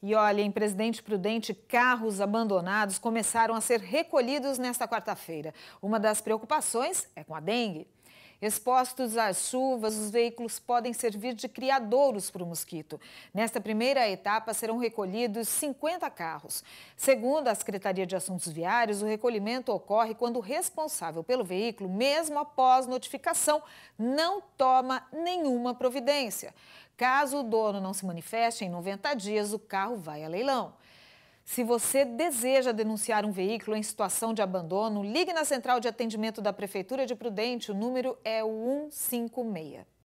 E olha, em Presidente Prudente, carros abandonados começaram a ser recolhidos nesta quarta-feira. Uma das preocupações é com a dengue. Expostos às chuvas, os veículos podem servir de criadouros para o mosquito. Nesta primeira etapa serão recolhidos 50 carros. Segundo a Secretaria de Assuntos Viários, o recolhimento ocorre quando o responsável pelo veículo, mesmo após notificação, não toma nenhuma providência. Caso o dono não se manifeste em 90 dias, o carro vai a leilão. Se você deseja denunciar um veículo em situação de abandono, ligue na central de atendimento da Prefeitura de Prudente, o número é o 156.